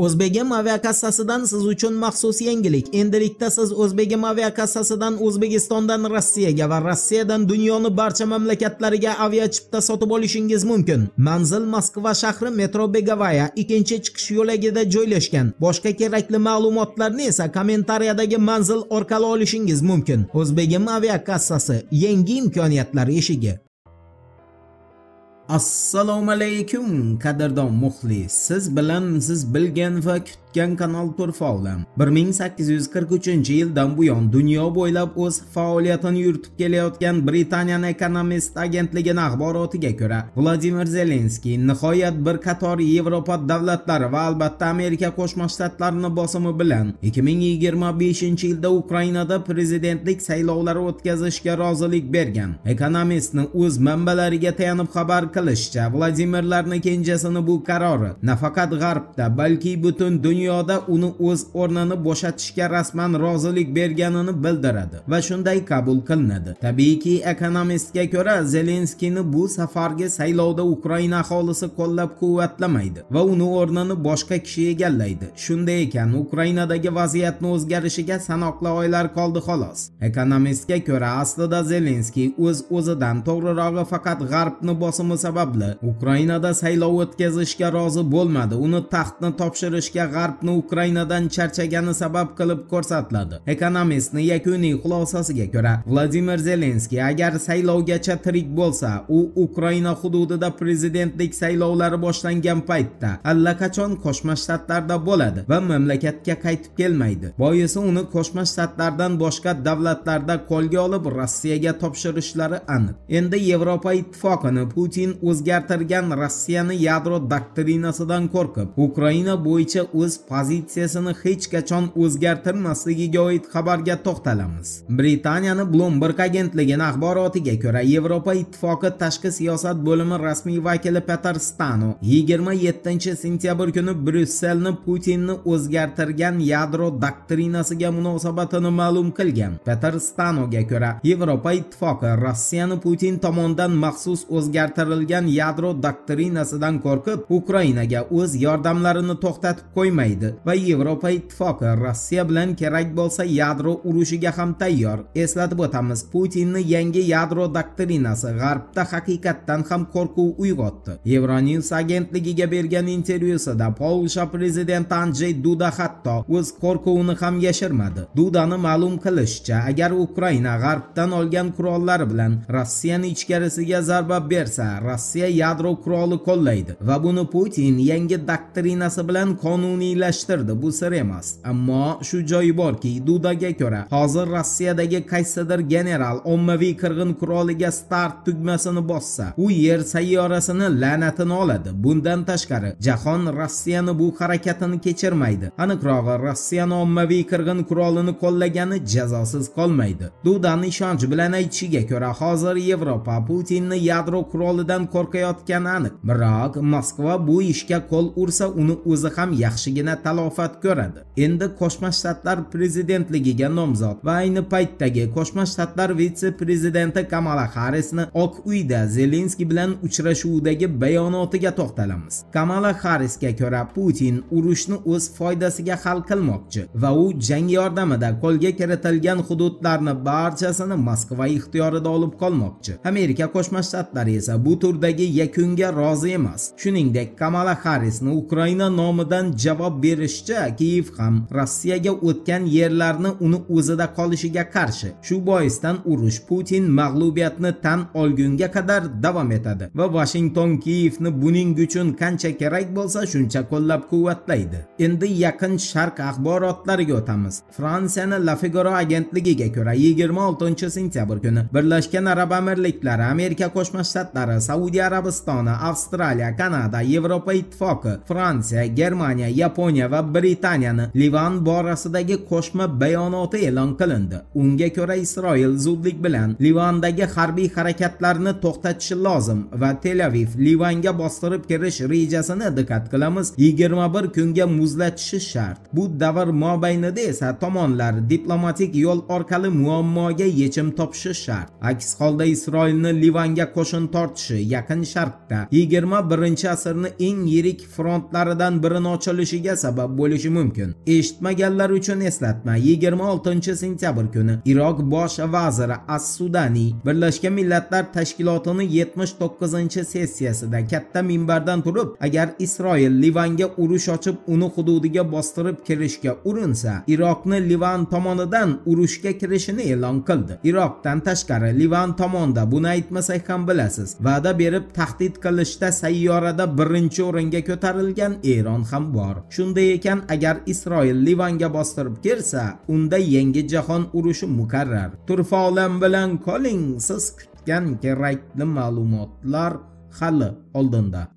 O'zbegim aviakassasidan siz uchun maxsus yangilik. Endilikda siz O'zbegim aviakassasidan O'zbekistondan Rossiyaga va Rossiyadan dunyoning barcha mamlakatlariga avia chipta sotib olishingiz mumkin. Manzil Moskva shahri metro Begovaya ikkinchi chiqish yo'lagida joylashgan. Boshqa kerakli ma'lumotlarni esa kommentariyadagi manzil orqali olishingiz mumkin. O'zbegim aviakassasi yangi imkoniyatlar eshigi. assalomu alaykum qadrdon muxlis siz bilan siz bilgan va tutgan kanal turfaldi 1843-yildan buyon dunyo bo'ylab o'z faoliyatini yuritib kelayotgan Britaniya ekonomist agentligini axborotiga ko'ra Vladimir Zelenskiy nihoyat bir qator Yevropa davlatlari va albatta Amerika Qo'shma Shtatlarini bosimi bilan 2025-yilda Ukrainada prezidentlik saylovlari o'tkazishga rozilik bergan. ekonomistni o'z manbalariga tayanib xabar qilishicha, Vladimirlarni kenjasini bu qarori nafaqat g'arbda, balki butun dunyo dunyoda uni o'z o'rnini bo'shatishga rasman rozilik berganini bildiradi va shunday qabul qilinadi tabiiyki ekonomistga ko'ra zelenskiyni bu safargi saylovda ukraina aholisi qo'llab quvvatlamaydi va uni o'rnini boshqa kishi egallaydi shunday ekan ukrainadagi vaziyatni o'zgarishiga sanoqli oylar qoldi xolos ekonomistga ko'ra aslida zelenskiy o'z o'zidan to'g'rirog'i faqat g'arbni bosimi sababli ukrainada saylov o'tkazishga rozi bo'lmadi uni taxtni topshirishga g'arb g'arbni ukrainadan charchagani sabab qilib ko'rsatiladi ekonomistni yakuniy xulosasiga ko'ra vladimir zelenskiy agar saylovgacha tirik bo'lsa u ukraina hududida prezidentlik saylovlari boshlangan paytda allaqachon qo'shma shtatlarda bo'ladi va mamlakatga qaytib kelmaydi Boyisi uni qo'shma shtatlardan boshqa davlatlarda qo'lga olib rossiyaga topshirishlari aniq endi yevropa ittifoqini putin o'zgartirgan rossiyani yadro doktrinasidan qo'rqib ukraina bo'yicha o'z pozitsiyasini hech qachon o'zgartirmasligiga oid xabarga to'xtalamiz britaniyani bloomberg agentligini axborotiga ko'ra yevropa ittifoqi tashqi siyosat bo'limi rasmiy vakili peter stano 27 sentyabr kuni brusselni putinni o'zgartirgan yadro doktrinasiga munosabatini ma'lum qilgan peter stanoga ko'ra yevropa ittifoqi rossiyani putin tomonidan maxsus o'zgartirilgan yadro doktrinasidan qo'rqib ukrainaga o'z yordamlarini to'xtatib qo'ymaydi istaydi va Yevropa Ittifoqi Rossiya bilan kerak bo'lsa yadro urushiga ham tayyor. Eslatib o'tamiz, Putinni yangi yadro doktrinasi G'arbda haqiqatdan ham qo'rquv uyg'otdi. Euronews agentligiga bergan intervyusida Polsha prezidenti Andrzej Duda hatto o'z qo'rquvini ham yashirmadi. Dudani ma'lum qilishicha, agar Ukraina G'arbdan olgan qurollari bilan Rossiyani ichkarisiga zarba bersa, Rossiya yadro quroli qo'llaydi va buni Putin yangi doktrinasi bilan qonuniy rasmiylashtirdi bu sir emas ammo shu joyi borki dudaga ko'ra hozir rossiyadagi qaysidir general ommaviy qirg'in quroliga start tugmasini bossa u yer sayyorasini la'natini oladi bundan tashqari jahon rossiyani bu harakatini kechirmaydi aniqrog'i rossiyani ommaviy qirg'in qurolini qo'llagani jazosiz qolmaydi dudani ishonch bilan aytishiga ko'ra hozir yevropa putinni yadro qurolidan qo'rqayotgani aniq biroq moskva bu ishga qo'l ursa uni o'zi ham yaxshigina yana talofat ko'radi endi qo'shma shtatlar prezidentligiga nomzod va ayni paytdagi qo'shma shtatlar vitse prezidenti kamala harrisni oq uyda zelenskiy bilan uchrashuvidagi bayonotiga to'xtalamiz kamala harrisga ko'ra putin urushni o'z foydasiga hal qilmoqchi va u jang yordamida qo'lga kiritilgan hududlarni barchasini moskva ixtiyorida olib qolmoqchi amerika qo'shma shtatlari esa bu turdagi yakunga rozi emas shuningdek kamala harrisni ukraina nomidan javob berishicha kiyev ham rossiyaga o'tgan yerlarni uni o'zida qolishiga qarshi shu boisdan urush putin mag'lubiyatni tan olgunga qadar davom etadi va vashington kiyevni buning uchun qancha kerak bo'lsa shuncha qo'llab quvvatlaydi endi yaqin sharq axborotlariga o'tamiz fransiyani la figaro agentligiga ko'ra 26 sentyabr kuni birlashgan arab amirliklari amerika qo'shma shtatlari saudiya arabistoni avstraliya kanada yevropa ittifoqi fransiya germaniya yaponiya Yaponiya va Britaniyani Livan borasidagi qo'shma bayonoti e'lon qilindi. Unga ko'ra Isroil zudlik bilan Livandagi harbiy harakatlarni to'xtatishi lozim va Tel Aviv Livanga bostirib kirish rejasini diqqat qilamiz 21 kunga muzlatishi shart. Bu davr mobaynida esa tomonlar diplomatik yo'l orqali muammoga yechim topishi shart. Aks holda Isroilni Livanga qo'shin tortishi Yaqin Sharqda 21 asrning eng yirik frontlaridan birini ochilishiga qilishiga sabab bo'lishi mumkin eshitmaganlar uchun eslatma 26 sentyabr kuni iroq bosh vaziri as birlashgan millatlar tashkilotini 79 sessiyasida katta minbardan turib agar isroil livanga urush ochib uni hududiga bostirib kirishga urinsa iroqni livan tomonidan urushga kirishini e'lon qildi iroqdan tashqari livan tomonda buni aytmasak ham bilasiz va'da berib tahdid qilishda sayyorada birinchi o'ringa ko'tarilgan eron ham bor Shunday ekan agar Isroil Livanga bostirib kelsa unda yangi jahon urushi mukarrar. Turfolam bilan qoling, siz kutgan kerakli ma'lumotlar hali oldinda.